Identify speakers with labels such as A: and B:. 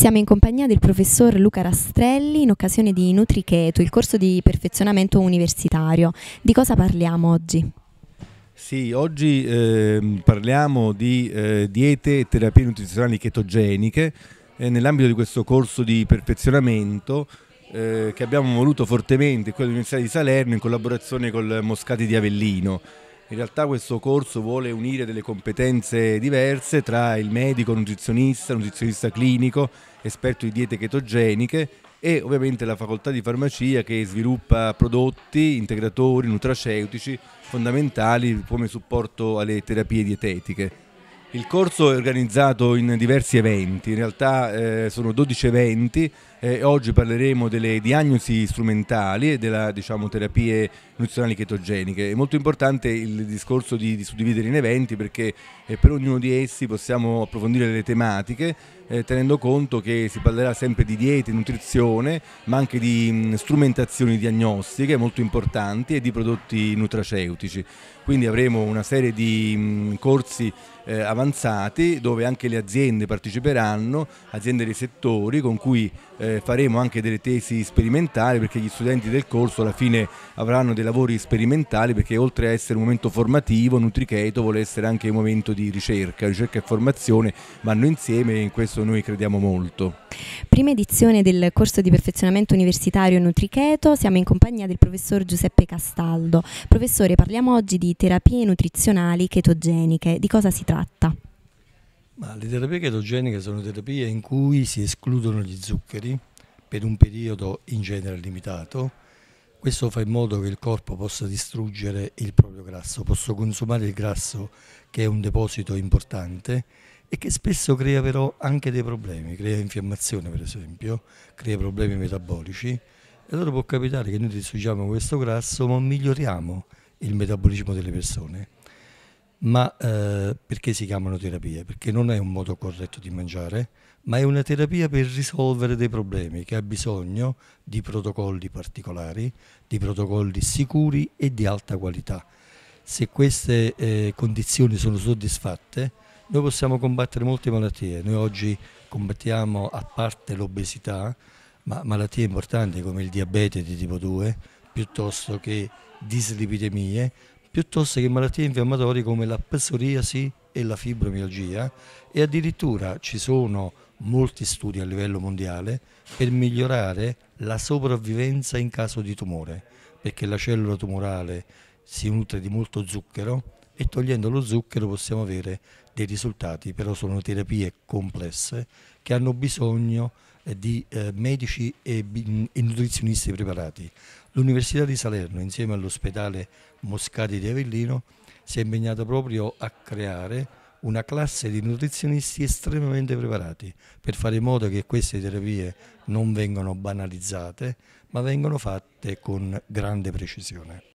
A: Siamo in compagnia del professor Luca Rastrelli in occasione di Nutricheto, il corso di perfezionamento universitario. Di cosa parliamo oggi?
B: Sì, oggi eh, parliamo di eh, diete e terapie nutrizionali chetogeniche eh, nell'ambito di questo corso di perfezionamento eh, che abbiamo voluto fortemente, quello dell'Università di Salerno in collaborazione col Moscati di Avellino. In realtà questo corso vuole unire delle competenze diverse tra il medico, nutrizionista, nutrizionista clinico, esperto di diete chetogeniche e ovviamente la facoltà di farmacia che sviluppa prodotti, integratori, nutraceutici fondamentali come supporto alle terapie dietetiche. Il corso è organizzato in diversi eventi, in realtà eh, sono 12 eventi eh, oggi parleremo delle diagnosi strumentali e delle diciamo, terapie nutrizionali chetogeniche. È molto importante il discorso di, di suddividere in eventi perché eh, per ognuno di essi possiamo approfondire le tematiche eh, tenendo conto che si parlerà sempre di diete, nutrizione, ma anche di mh, strumentazioni diagnostiche molto importanti e di prodotti nutraceutici. Quindi avremo una serie di mh, corsi eh, avanzati dove anche le aziende parteciperanno, aziende dei settori con cui eh, faremo anche delle tesi sperimentali perché gli studenti del corso alla fine avranno dei lavori sperimentali perché oltre a essere un momento formativo, Nutricheto vuole essere anche un momento di ricerca, ricerca e formazione vanno insieme in questo questo noi crediamo molto.
A: Prima edizione del corso di perfezionamento universitario Nutricheto, siamo in compagnia del professor Giuseppe Castaldo. Professore, parliamo oggi di terapie nutrizionali chetogeniche, di cosa si tratta?
C: Ma le terapie chetogeniche sono terapie in cui si escludono gli zuccheri per un periodo in genere limitato. Questo fa in modo che il corpo possa distruggere il proprio grasso, posso consumare il grasso che è un deposito importante e che spesso crea però anche dei problemi, crea infiammazione per esempio, crea problemi metabolici e allora può capitare che noi distruggiamo questo grasso ma miglioriamo il metabolismo delle persone. Ma eh, perché si chiamano terapie? Perché non è un modo corretto di mangiare, ma è una terapia per risolvere dei problemi che ha bisogno di protocolli particolari, di protocolli sicuri e di alta qualità. Se queste eh, condizioni sono soddisfatte, noi possiamo combattere molte malattie, noi oggi combattiamo a parte l'obesità, ma malattie importanti come il diabete di tipo 2, piuttosto che dislipidemie, piuttosto che malattie infiammatorie come la psoriasi e la fibromialgia e addirittura ci sono molti studi a livello mondiale per migliorare la sopravvivenza in caso di tumore, perché la cellula tumorale si nutre di molto zucchero e togliendo lo zucchero possiamo avere dei risultati, però sono terapie complesse che hanno bisogno eh, di eh, medici e, nutrizionisti preparati. L'Università di Salerno insieme all'ospedale Moscati di Avellino si è impegnata proprio a creare una classe di nutrizionisti estremamente preparati per fare in modo che queste terapie non vengano banalizzate ma vengano fatte con grande precisione.